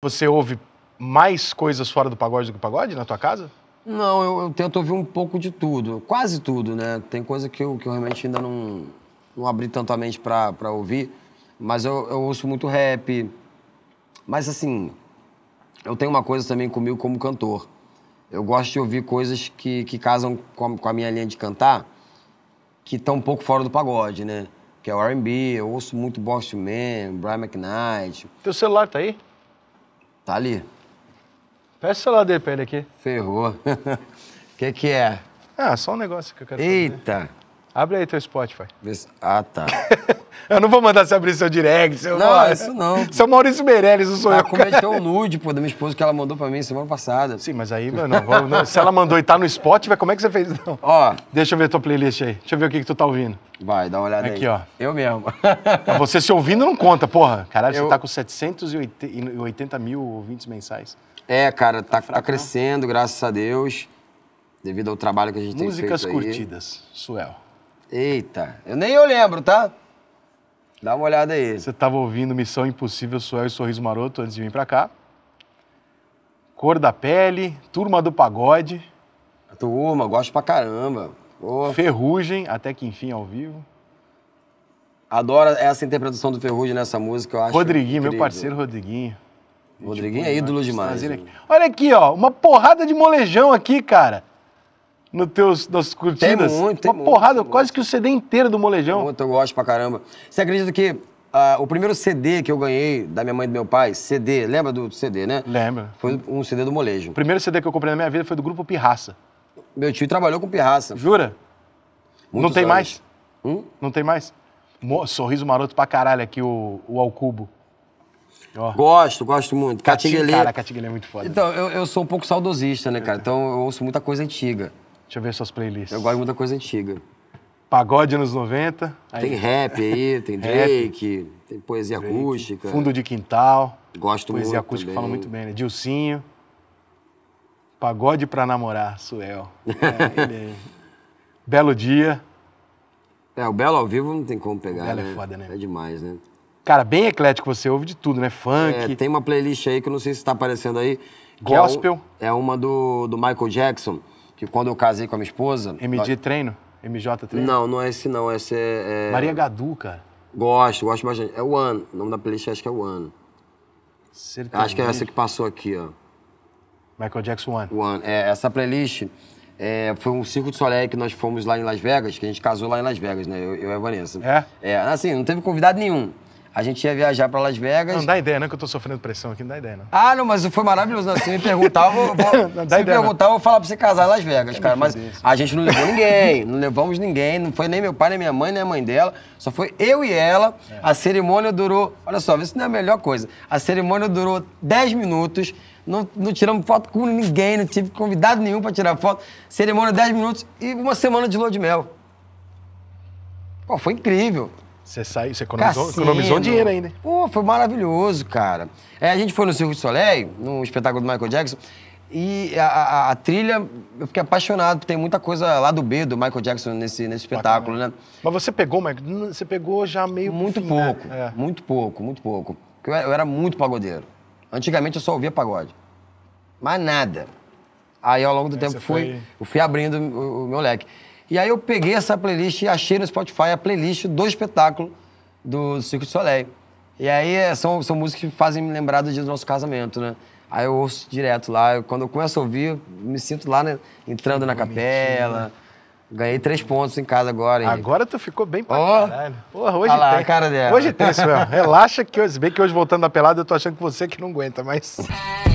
Você ouve mais coisas fora do pagode do que pagode na tua casa? Não, eu, eu tento ouvir um pouco de tudo, quase tudo, né? Tem coisa que eu, que eu realmente ainda não, não abri tanto a mente pra, pra ouvir, mas eu, eu ouço muito rap. Mas assim, eu tenho uma coisa também comigo como cantor. Eu gosto de ouvir coisas que, que casam com a, com a minha linha de cantar, que estão um pouco fora do pagode, né? Que é o R&B, eu ouço muito Boston Man, Brian McKnight. Teu celular tá aí? Tá ali. Peça o celular dele pra ele aqui. Ferrou. O que, que é? Ah, só um negócio que eu quero Eita! Fazer. Abre aí teu Spotify. Ah, tá. eu não vou mandar você abrir seu direct, seu. Não, isso não. Seu Maurício Meirelles, não sou ah, eu. Como é que é o nude, pô, da minha esposa que ela mandou pra mim semana passada. Sim, mas aí, mano, não, não, se ela mandou e tá no Spotify, como é que você fez? Não. Ó. Deixa eu ver tua playlist aí. Deixa eu ver o que, que tu tá ouvindo. Vai, dá uma olhada Aqui, aí. Aqui, ó. Eu mesmo. você se ouvindo não conta, porra. Caralho, eu... você tá com 780 mil ouvintes mensais. É, cara, tá, tá, tá crescendo, graças a Deus. Devido ao trabalho que a gente Músicas tem feito Músicas curtidas, aí. Suel. Eita, eu nem eu lembro, tá? Dá uma olhada aí. Você estava ouvindo Missão Impossível, Suel e Sorriso Maroto antes de vir para cá. Cor da Pele, Turma do Pagode. A turma, gosto pra caramba. Oh. Ferrugem, até que enfim, ao vivo. Adoro essa interpretação do Ferrugem nessa música, eu acho. Rodriguinho, incrível. meu parceiro Rodriguinho. Rodriguinho é ídolo demais. Olha né? aqui, ó, uma porrada de molejão aqui, cara no teus, nas cortinas? Tem muito, tem Uma porrada, muito, quase que o CD inteiro do Molejão. Muito, eu gosto pra caramba. Você acredita que Uh, o primeiro CD que eu ganhei da minha mãe e do meu pai, CD, lembra do CD, né? Lembra. Foi um CD do molejo. O primeiro CD que eu comprei na minha vida foi do grupo Pirraça. Meu tio trabalhou com Pirraça. Jura? Muitos Não tem anos. mais? Hum? Não tem mais? Sorriso maroto pra caralho aqui, o, o Alcubo. Oh. Gosto, gosto muito. Catinguelê. Cara, Catinguelê é muito foda. Então, eu, eu sou um pouco saudosista, né, cara? Então, eu ouço muita coisa antiga. Deixa eu ver suas playlists. Eu gosto de muita coisa antiga. Pagode anos 90. Aí... Tem rap aí, tem Drake, tem poesia Drake, acústica. Fundo de quintal. Gosto poesia muito. Poesia acústica também. fala muito bem, né? Dilcinho. Pagode pra namorar, Suel. É, ele... É. Belo dia. É, o Belo ao vivo não tem como pegar. O Belo é né? é foda, né? É demais, né? Cara, bem eclético, você ouve de tudo, né? Funk. É, tem uma playlist aí que eu não sei se tá aparecendo aí. É Gospel. É, um, é uma do, do Michael Jackson que quando eu casei com a minha esposa. MD nós... treino? MJ treino? Não, não é esse não. Esse é. é... Maria Gadu, cara. Gosto, gosto bastante. É o ano. O nome da playlist acho que é o ano. Certamente. Acho que é essa que passou aqui, ó. Michael Jackson One. One. É, essa playlist é, foi um circo de Soleil que nós fomos lá em Las Vegas, que a gente casou lá em Las Vegas, né? Eu, eu e a Vanessa. É? É, assim, não teve convidado nenhum. A gente ia viajar para Las Vegas. Não, dá ideia, não, né, que eu tô sofrendo pressão aqui, não dá ideia, não. Ah, não, mas foi maravilhoso. Não, se me perguntar, eu vou, se me perguntar, eu vou falar pra você casar em Las Vegas, cara. Mas isso. a gente não levou ninguém, não levamos ninguém, não foi nem meu pai, nem minha mãe, nem a mãe dela. Só foi eu e ela. É. A cerimônia durou. Olha só, isso não é a melhor coisa. A cerimônia durou 10 minutos. Não, não, tiramos foto com ninguém, não tive convidado nenhum para tirar foto. Cerimônia 10 minutos e uma semana de lua de mel. Pô, foi incrível. Você saiu, você economizou, economizou dinheiro ainda. Pô, foi maravilhoso, cara. É, a gente foi no Circo de Soleil, num espetáculo do Michael Jackson, e a, a, a, trilha, eu fiquei apaixonado, tem muita coisa lá do B do Michael Jackson nesse, nesse espetáculo, Bacana. né? Mas você pegou, Michael? Você pegou já meio. Muito fim, né? pouco, né? é. muito pouco, muito pouco. Porque eu era, eu era muito pagodeiro. Antigamente eu só ouvia pagode. Mas nada. Aí ao longo do Aí tempo fui, foi... eu fui abrindo o, o meu leque. E aí eu peguei essa playlist e achei no Spotify a playlist do espetáculo do Circo de Soleil. E aí é, são, são músicas que fazem me lembrar do dia do nosso casamento, né? Aí eu ouço direto lá. Eu, quando eu começo a ouvir, me sinto lá, né? entrando na capela. Né? Ganhei três pontos em casa agora. Henrique. Agora tu ficou bem pra oh. caralho. Porra, hoje Olha tem. A cara dela. Hoje tem, Suel. Relaxa que hoje, bem que hoje voltando da pelada, eu tô achando que você é que não aguenta, mas.